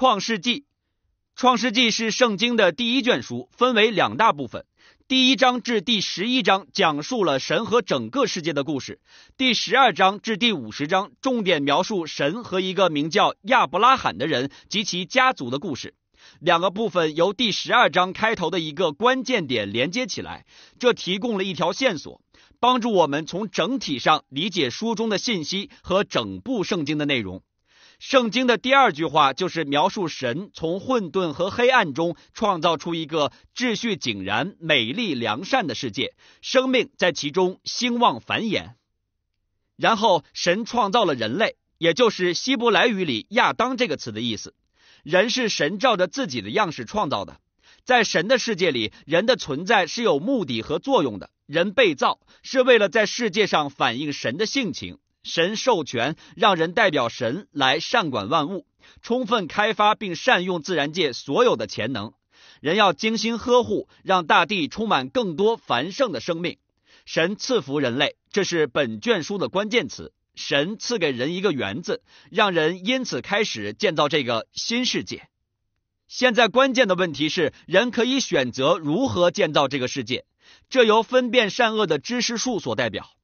创世纪，创世纪是圣经的第一卷书，分为两大部分。第一章至第十一章讲述了神和整个世界的故事，第十二章至第五十章重点描述神和一个名叫亚伯拉罕的人及其家族的故事。两个部分由第十二章开头的一个关键点连接起来，这提供了一条线索，帮助我们从整体上理解书中的信息和整部圣经的内容。圣经的第二句话就是描述神从混沌和黑暗中创造出一个秩序井然、美丽良善的世界，生命在其中兴旺繁衍。然后神创造了人类，也就是希伯来语里“亚当”这个词的意思。人是神照着自己的样式创造的，在神的世界里，人的存在是有目的和作用的。人被造是为了在世界上反映神的性情。神授权让人代表神来善管万物，充分开发并善用自然界所有的潜能。人要精心呵护，让大地充满更多繁盛的生命。神赐福人类，这是本卷书的关键词。神赐给人一个园子，让人因此开始建造这个新世界。现在关键的问题是，人可以选择如何建造这个世界，这由分辨善恶的知识树所代表。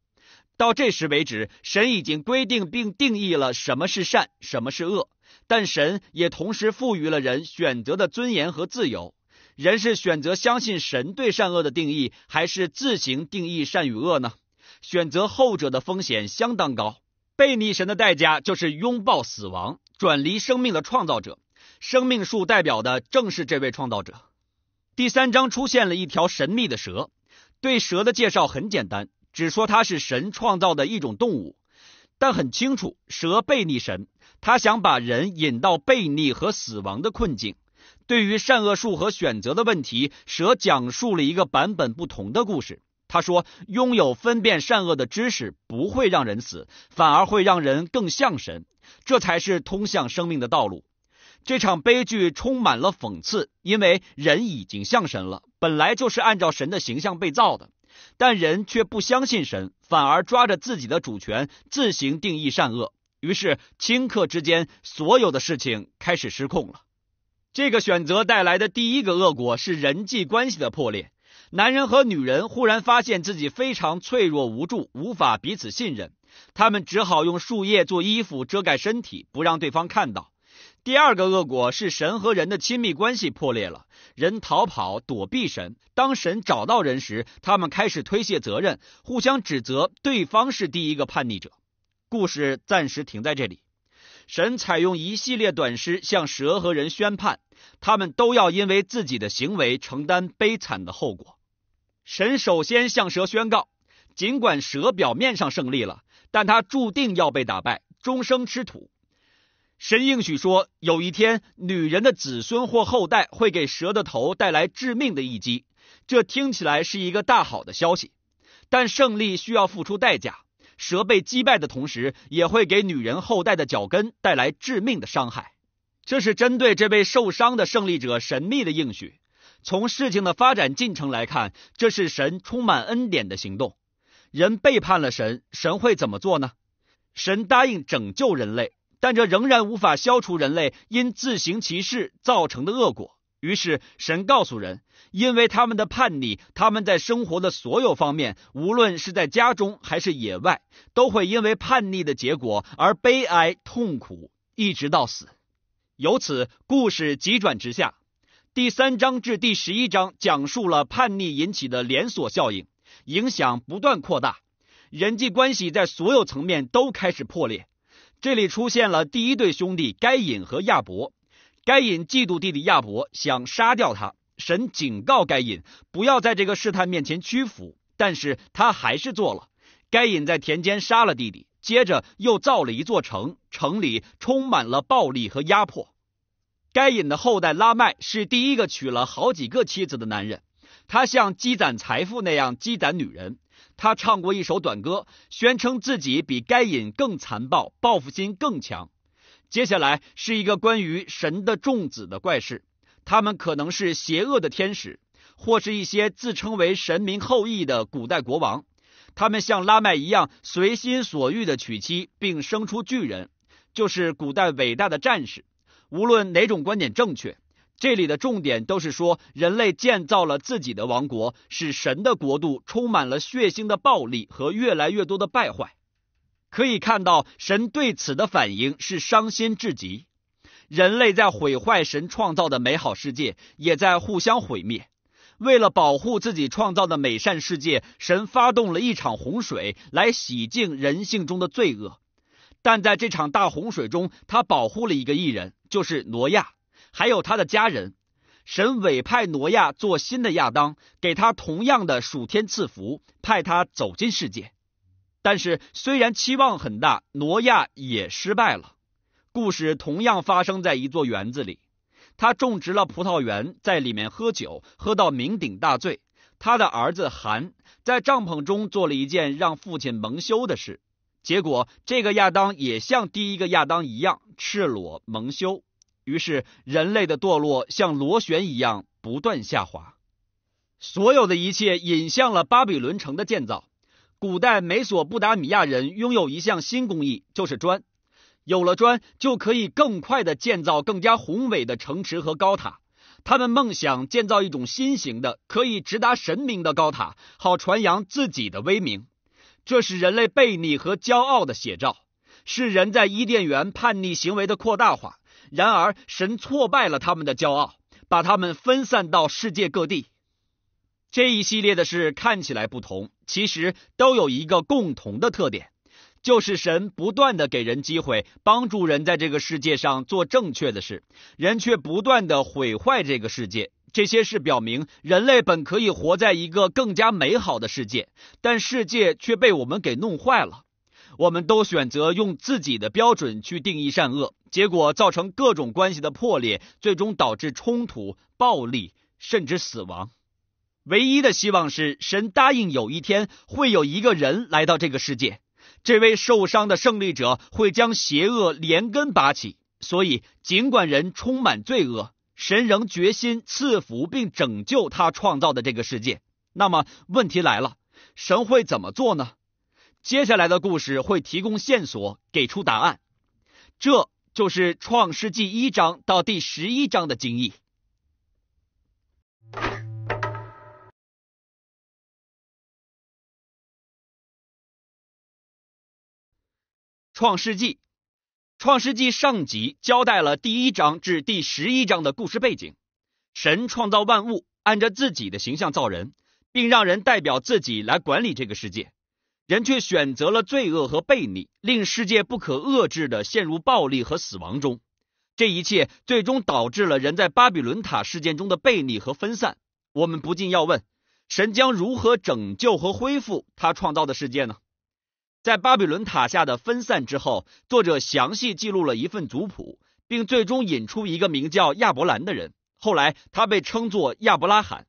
到这时为止，神已经规定并定义了什么是善，什么是恶，但神也同时赋予了人选择的尊严和自由。人是选择相信神对善恶的定义，还是自行定义善与恶呢？选择后者的风险相当高，背逆神的代价就是拥抱死亡，转离生命的创造者。生命树代表的正是这位创造者。第三章出现了一条神秘的蛇，对蛇的介绍很简单。只说它是神创造的一种动物，但很清楚，蛇悖逆神。他想把人引到悖逆和死亡的困境。对于善恶术和选择的问题，蛇讲述了一个版本不同的故事。他说，拥有分辨善恶的知识不会让人死，反而会让人更像神，这才是通向生命的道路。这场悲剧充满了讽刺，因为人已经像神了，本来就是按照神的形象被造的。但人却不相信神，反而抓着自己的主权，自行定义善恶。于是，顷刻之间，所有的事情开始失控了。这个选择带来的第一个恶果是人际关系的破裂。男人和女人忽然发现自己非常脆弱无助，无法彼此信任。他们只好用树叶做衣服遮盖身体，不让对方看到。第二个恶果是神和人的亲密关系破裂了，人逃跑躲避神。当神找到人时，他们开始推卸责任，互相指责对方是第一个叛逆者。故事暂时停在这里。神采用一系列短诗向蛇和人宣判，他们都要因为自己的行为承担悲惨的后果。神首先向蛇宣告，尽管蛇表面上胜利了，但他注定要被打败，终生吃土。神应许说，有一天，女人的子孙或后代会给蛇的头带来致命的一击。这听起来是一个大好的消息，但胜利需要付出代价。蛇被击败的同时，也会给女人后代的脚跟带来致命的伤害。这是针对这位受伤的胜利者神秘的应许。从事情的发展进程来看，这是神充满恩典的行动。人背叛了神，神会怎么做呢？神答应拯救人类。但这仍然无法消除人类因自行其事造成的恶果。于是，神告诉人，因为他们的叛逆，他们在生活的所有方面，无论是在家中还是野外，都会因为叛逆的结果而悲哀痛苦，一直到死。由此，故事急转直下。第三章至第十一章讲述了叛逆引起的连锁效应，影响不断扩大，人际关系在所有层面都开始破裂。这里出现了第一对兄弟该隐和亚伯，该隐嫉妒弟弟亚伯，想杀掉他。神警告该隐不要在这个试探面前屈服，但是他还是做了。该隐在田间杀了弟弟，接着又造了一座城，城里充满了暴力和压迫。该隐的后代拉麦是第一个娶了好几个妻子的男人，他像积攒财富那样积攒女人。他唱过一首短歌，宣称自己比该隐更残暴，报复心更强。接下来是一个关于神的众子的怪事：他们可能是邪恶的天使，或是一些自称为神明后裔的古代国王。他们像拉麦一样，随心所欲的娶妻并生出巨人，就是古代伟大的战士。无论哪种观点正确。这里的重点都是说，人类建造了自己的王国，使神的国度充满了血腥的暴力和越来越多的败坏。可以看到，神对此的反应是伤心至极。人类在毁坏神创造的美好世界，也在互相毁灭。为了保护自己创造的美善世界，神发动了一场洪水来洗净人性中的罪恶。但在这场大洪水中，他保护了一个艺人，就是挪亚。还有他的家人，神委派挪亚做新的亚当，给他同样的属天赐福，派他走进世界。但是虽然期望很大，挪亚也失败了。故事同样发生在一座园子里，他种植了葡萄园，在里面喝酒，喝到酩酊大醉。他的儿子韩在帐篷中做了一件让父亲蒙羞的事，结果这个亚当也像第一个亚当一样赤裸蒙羞。于是，人类的堕落像螺旋一样不断下滑。所有的一切引向了巴比伦城的建造。古代美索不达米亚人拥有一项新工艺，就是砖。有了砖，就可以更快的建造更加宏伟的城池和高塔。他们梦想建造一种新型的、可以直达神明的高塔，好传扬自己的威名。这是人类悖逆和骄傲的写照，是人在伊甸园叛逆行为的扩大化。然而，神挫败了他们的骄傲，把他们分散到世界各地。这一系列的事看起来不同，其实都有一个共同的特点，就是神不断的给人机会，帮助人在这个世界上做正确的事，人却不断的毁坏这个世界。这些事表明，人类本可以活在一个更加美好的世界，但世界却被我们给弄坏了。我们都选择用自己的标准去定义善恶，结果造成各种关系的破裂，最终导致冲突、暴力，甚至死亡。唯一的希望是，神答应有一天会有一个人来到这个世界，这位受伤的胜利者会将邪恶连根拔起。所以，尽管人充满罪恶，神仍决心赐福并拯救他创造的这个世界。那么，问题来了，神会怎么做呢？接下来的故事会提供线索，给出答案。这就是创世纪一章到第十一章的经意。创世纪，创世纪上集交代了第一章至第十一章的故事背景：神创造万物，按照自己的形象造人，并让人代表自己来管理这个世界。人却选择了罪恶和悖逆，令世界不可遏制地陷入暴力和死亡中。这一切最终导致了人在巴比伦塔事件中的悖逆和分散。我们不禁要问：神将如何拯救和恢复他创造的世界呢？在巴比伦塔下的分散之后，作者详细记录了一份族谱，并最终引出一个名叫亚伯兰的人。后来，他被称作亚伯拉罕。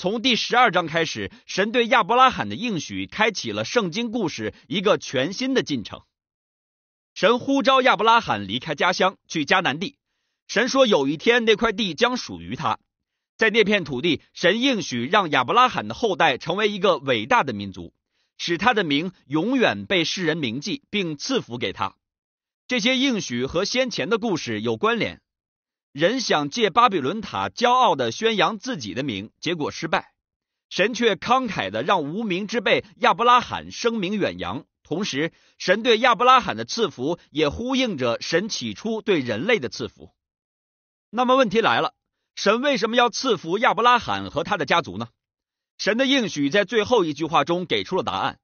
从第十二章开始，神对亚伯拉罕的应许开启了圣经故事一个全新的进程。神呼召亚伯拉罕离开家乡，去迦南地。神说有一天那块地将属于他，在那片土地，神应许让亚伯拉罕的后代成为一个伟大的民族，使他的名永远被世人铭记，并赐福给他。这些应许和先前的故事有关联。人想借巴比伦塔骄傲的宣扬自己的名，结果失败；神却慷慨的让无名之辈亚伯拉罕声名远扬。同时，神对亚伯拉罕的赐福也呼应着神起初对人类的赐福。那么，问题来了：神为什么要赐福亚伯拉罕和他的家族呢？神的应许在最后一句话中给出了答案：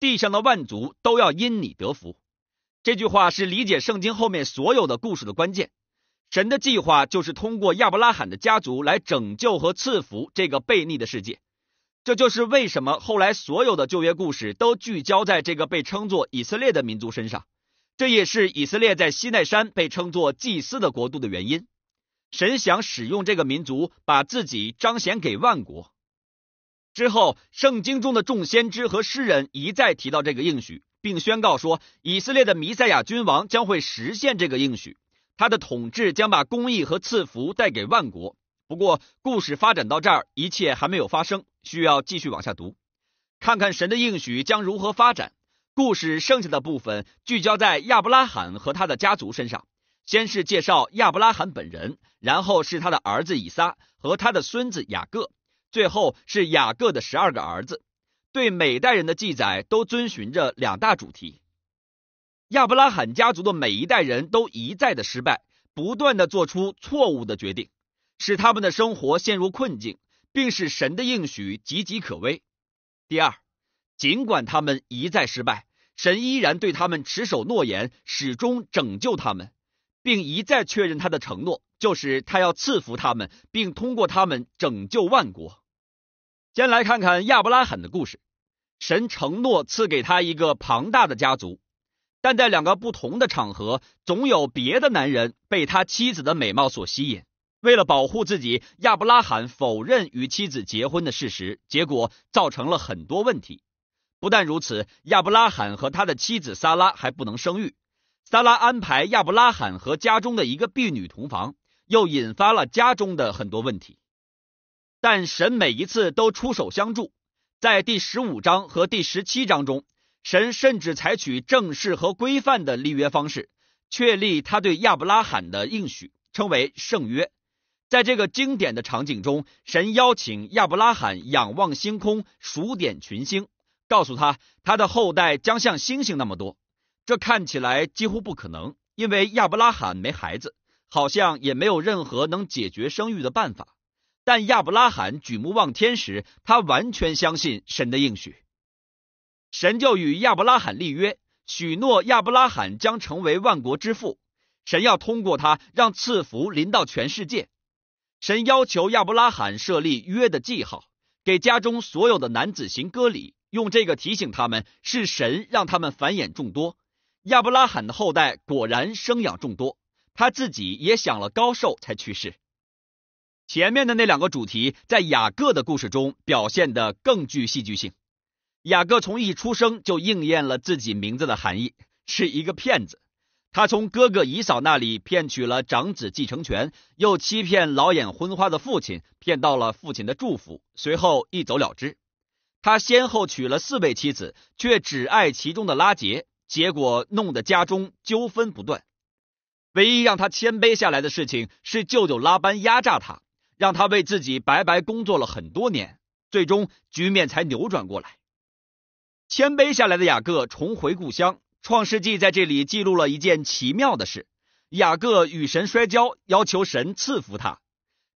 地上的万族都要因你得福。这句话是理解圣经后面所有的故事的关键。神的计划就是通过亚伯拉罕的家族来拯救和赐福这个悖逆的世界。这就是为什么后来所有的旧约故事都聚焦在这个被称作以色列的民族身上。这也是以色列在西奈山被称作祭司的国度的原因。神想使用这个民族把自己彰显给万国。之后，圣经中的众先知和诗人一再提到这个应许，并宣告说，以色列的弥赛亚君王将会实现这个应许。他的统治将把公义和赐福带给万国。不过，故事发展到这儿，一切还没有发生，需要继续往下读，看看神的应许将如何发展。故事剩下的部分聚焦在亚伯拉罕和他的家族身上，先是介绍亚伯拉罕本人，然后是他的儿子以撒和他的孙子雅各，最后是雅各的十二个儿子。对每代人的记载都遵循着两大主题。亚伯拉罕家族的每一代人都一再的失败，不断的做出错误的决定，使他们的生活陷入困境，并使神的应许岌岌可危。第二，尽管他们一再失败，神依然对他们持守诺言，始终拯救他们，并一再确认他的承诺，就是他要赐福他们，并通过他们拯救万国。先来看看亚伯拉罕的故事，神承诺赐给他一个庞大的家族。但在两个不同的场合，总有别的男人被他妻子的美貌所吸引。为了保护自己，亚伯拉罕否认与妻子结婚的事实，结果造成了很多问题。不但如此，亚伯拉罕和他的妻子萨拉还不能生育。萨拉安排亚伯拉罕和家中的一个婢女同房，又引发了家中的很多问题。但神每一次都出手相助，在第十五章和第十七章中。神甚至采取正式和规范的立约方式，确立他对亚伯拉罕的应许，称为圣约。在这个经典的场景中，神邀请亚伯拉罕仰望星空，数点群星，告诉他他的后代将像星星那么多。这看起来几乎不可能，因为亚伯拉罕没孩子，好像也没有任何能解决生育的办法。但亚伯拉罕举目望天时，他完全相信神的应许。神就与亚伯拉罕立约，许诺亚伯拉罕将成为万国之父。神要通过他让赐福临到全世界。神要求亚伯拉罕设立约的记号，给家中所有的男子行割礼，用这个提醒他们是神让他们繁衍众多。亚伯拉罕的后代果然生养众多，他自己也享了高寿才去世。前面的那两个主题在雅各的故事中表现的更具戏剧性。雅各从一出生就应验了自己名字的含义，是一个骗子。他从哥哥姨嫂那里骗取了长子继承权，又欺骗老眼昏花的父亲，骗到了父亲的祝福，随后一走了之。他先后娶了四位妻子，却只爱其中的拉杰，结果弄得家中纠纷不断。唯一让他谦卑下来的事情是舅舅拉班压榨他，让他为自己白白工作了很多年，最终局面才扭转过来。谦卑下来的雅各重回故乡，《创世纪》在这里记录了一件奇妙的事：雅各与神摔跤，要求神赐福他。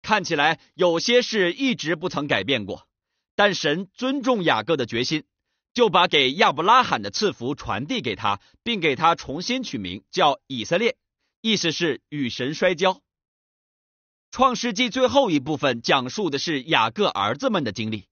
看起来有些事一直不曾改变过，但神尊重雅各的决心，就把给亚伯拉罕的赐福传递给他，并给他重新取名叫以色列，意思是与神摔跤。《创世纪》最后一部分讲述的是雅各儿子们的经历。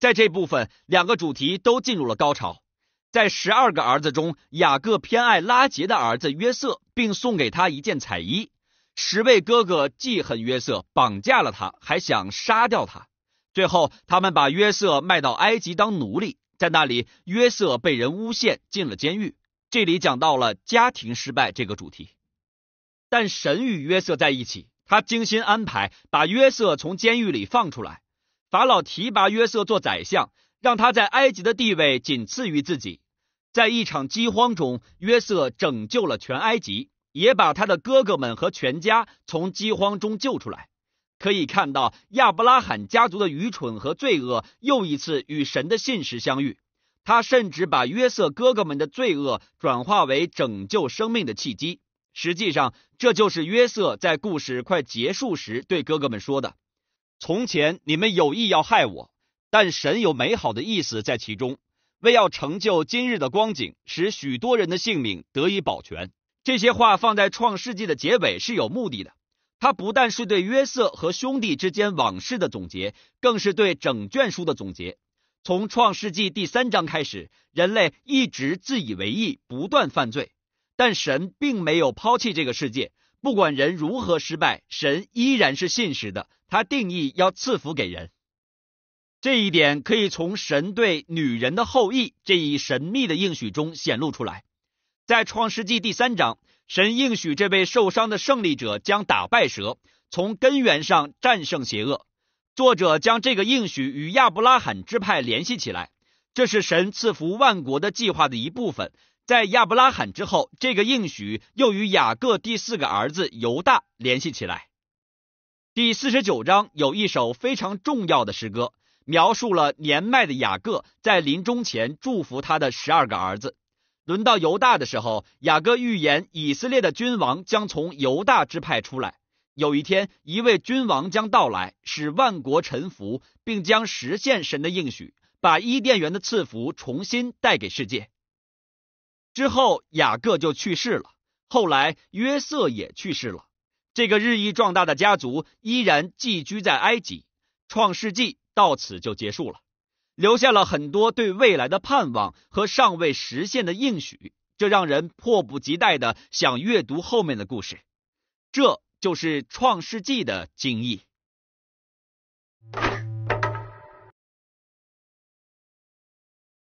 在这部分，两个主题都进入了高潮。在十二个儿子中，雅各偏爱拉杰的儿子约瑟，并送给他一件彩衣。十位哥哥记恨约瑟，绑架了他，还想杀掉他。最后，他们把约瑟卖到埃及当奴隶，在那里，约瑟被人诬陷进了监狱。这里讲到了家庭失败这个主题，但神与约瑟在一起，他精心安排把约瑟从监狱里放出来。法老提拔约瑟做宰相，让他在埃及的地位仅次于自己。在一场饥荒中，约瑟拯救了全埃及，也把他的哥哥们和全家从饥荒中救出来。可以看到，亚伯拉罕家族的愚蠢和罪恶又一次与神的信实相遇。他甚至把约瑟哥哥们的罪恶转化为拯救生命的契机。实际上，这就是约瑟在故事快结束时对哥哥们说的。从前你们有意要害我，但神有美好的意思在其中，为要成就今日的光景，使许多人的性命得以保全。这些话放在创世纪的结尾是有目的的。它不但是对约瑟和兄弟之间往事的总结，更是对整卷书的总结。从创世纪第三章开始，人类一直自以为意，不断犯罪，但神并没有抛弃这个世界。不管人如何失败，神依然是信实的。他定义要赐福给人，这一点可以从神对女人的后裔这一神秘的应许中显露出来。在创世纪第三章，神应许这位受伤的胜利者将打败蛇，从根源上战胜邪恶。作者将这个应许与亚伯拉罕支派联系起来，这是神赐福万国的计划的一部分。在亚伯拉罕之后，这个应许又与雅各第四个儿子犹大联系起来。第四十九章有一首非常重要的诗歌，描述了年迈的雅各在临终前祝福他的十二个儿子。轮到犹大的时候，雅各预言以色列的君王将从犹大支派出来。有一天，一位君王将到来，使万国臣服，并将实现神的应许，把伊甸园的赐福重新带给世界。之后，雅各就去世了。后来，约瑟也去世了。这个日益壮大的家族依然寄居在埃及。创世纪到此就结束了，留下了很多对未来的盼望和尚未实现的应许，这让人迫不及待地想阅读后面的故事。这就是创世纪的经历。